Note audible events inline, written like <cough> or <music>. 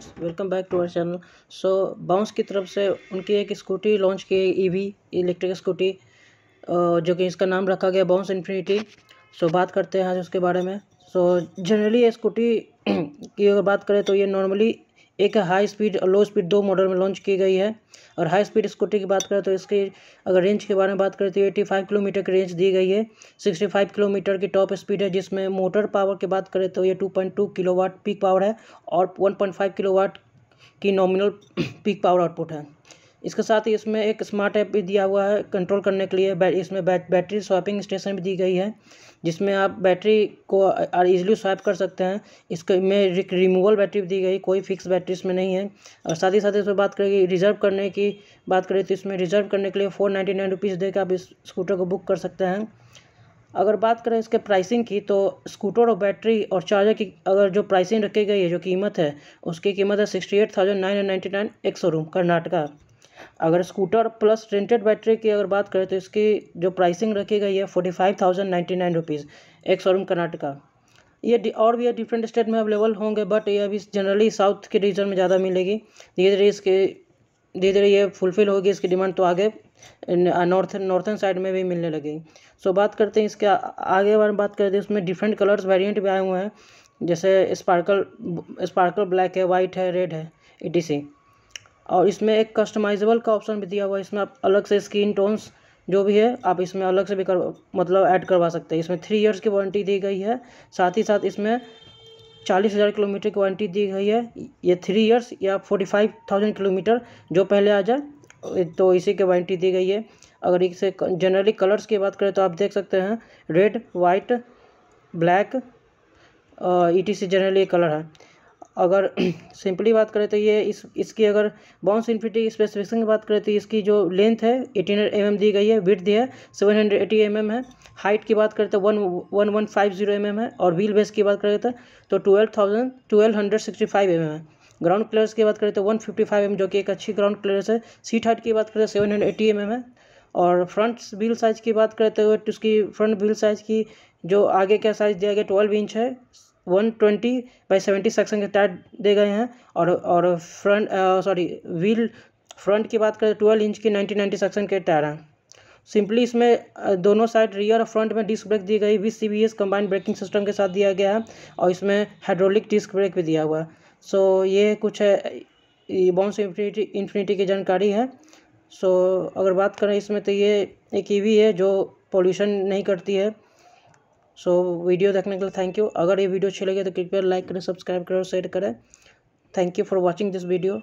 friends welcome back to our channel so Bounce की तरफ से उनकी एक स्कूटी लॉन्च की ईवी इलेक्ट्रिक स्कूटी जो कि इसका नाम रखा गया बाउंस इन्फिनिटी सो बात करते हैं आज उसके बारे में सो जनरली ये स्कूटी <clears throat> की अगर बात करें तो ये नॉर्मली एक हाई स्पीड और लो स्पीड दो मॉडल में लॉन्च की गई है और हाई स्पीड स्कूटी की बात करें तो इसके अगर रेंज के बारे में बात करें तो एट्टी फाइव किलोमीटर की रेंज दी गई है सिक्सटी फाइव किलोमीटर की टॉप स्पीड है जिसमें मोटर पावर की बात करें तो ये two point two kilowatt peak power है और one point five kilowatt की नॉमिनल पीक पावर आउटपुट है इसके साथ ही इसमें एक स्मार्ट ऐप भी दिया हुआ है कंट्रोल करने के लिए इसमें बैटरी स्वैपिंग स्टेशन भी दी गई है जिसमें आप बैटरी को ईजिली स्वैप कर सकते हैं इसके में रिमूवल बैटरी दी गई कोई फिक्स बैटरी इसमें नहीं है और साथ ही साथ इसमें बात करेगी रिजर्व करने की बात करें तो इसमें रिजर्व करने के लिए फोर नाइन्टी नाइन रुपीज़ आप इस स्कूटर को बुक कर सकते हैं अगर बात करें इसके प्राइसिंग की तो स्कूटर और बैटरी और चार्जर की अगर जो प्राइसिंग रखी गई है जो कीमत है उसकी कीमत है sixty eight thousand nine hundred ninety nine एक सौ रूम कर्नाटका अगर स्कूटर प्लस रेंटेड बैटरी की अगर बात करें तो इसकी जो प्राइसिंग रखी गई है forty five thousand ninety nine rupees ex showroom Karnataka ये और भी डिफरेंट स्टेट में अवेलेबल होंगे बट ये अभी जनरली साउथ के रीजन में ज़्यादा मिलेगी धीरे धीरे इसके धीरे धीरे ये फुलफिल होगी इसकी डिमांड तो आगे नॉर्थ नॉर्थन साइड में भी मिलने लगेगी सो बात करते हैं इसके आगे बारे में बात करते हैं इसमें डिफरेंट कलर्स वेरियंट भी आए हुए हैं जैसे स्पार्कल स्पार्कल ब्लैक है वाइट है रेड है ई और इसमें एक कस्टमाइजेबल का ऑप्शन भी दिया हुआ है इसमें आप अलग से स्क्रीन टोन्स जो भी है आप इसमें अलग से भी कर मतलब ऐड करवा सकते हैं इसमें थ्री इयर्स की वारंटी दी गई है साथ ही साथ इसमें चालीस हज़ार किलोमीटर की वारंटी दी गई है ये थ्री इयर्स या फोर्टी फाइव थाउजेंड किलोमीटर जो पहले आ जाए तो इसी की वारंटी दी गई है अगर इसे जनरली कलर्स की बात करें तो आप देख सकते हैं red white black E T C generally colour है अगर <clears throat> सिंपली बात करें तो ये इस इसकी अगर बाउंस इन्फिटी स्पेसिफिकेशन की बात करें तो इसकी जो लेंथ है एटीन एम mm दी गई है विथ दी है seven hundred eighty M M है हाइट की बात करें तो one one one five zero M M है और व्हील बेस की बात करें तो twelve thousand twelve hundred sixty five M M है ग्राउंड क्लियरस की बात करें तो वन फिफ्टी फाइव एम जो कि एक अच्छी ग्राउंड क्लियरस है सीट हाइट की बात करें तो seven hundred eighty M M है और फ्रंट व्हील साइज़ की बात करें तो उसकी फ्रंट व्हील साइज़ की जो आगे का साइज़ दिया गया ट्वेल्व इंच है one twenty by seventy section के टायर दे गए हैं और और फ्रंट सॉरी व्हील फ्रंट की बात करें ट्वेल्व इंच की नाइन्टी नाइन्टी सेक्शन के टायर हैं सिंपली इसमें दोनों साइड रियर और फ्रंट में डिस्क ब्रेक दी गई बीस C B S combined braking system के साथ दिया गया है और इसमें हाइड्रोलिक डिस्क ब्रेक भी दिया हुआ है सो ये कुछ है बॉन्स इन्फिनिटी इन्फिनिटी की जानकारी है सो अगर बात करें इसमें तो ये एक ईवी e है जो पोल्यूशन नहीं करती है सो वीडियो देखने के लिए थैंक यू अगर ये वीडियो अच्छी लगे तो कृपया लाइक करें सब्सक्राइब करें और शेयर करें thank you for watching this video